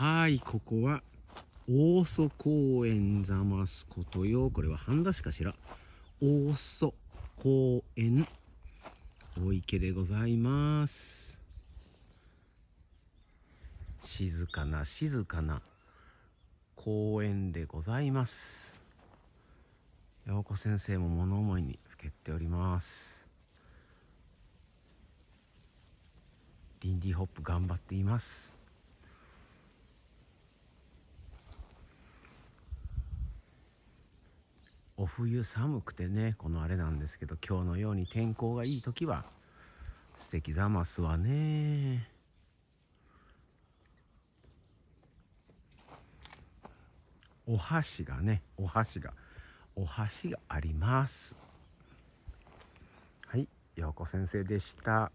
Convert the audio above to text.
はいここは大祖公園ざますことよこれは半田市かしら大祖公園お池でございます静かな静かな公園でございます洋子先生も物思いにふけっておりますリンディホップ頑張っていますお冬寒くてねこのあれなんですけど今日のように天候がいい時は素敵ざますわねお箸がねお箸がお箸がありますはい陽子先生でした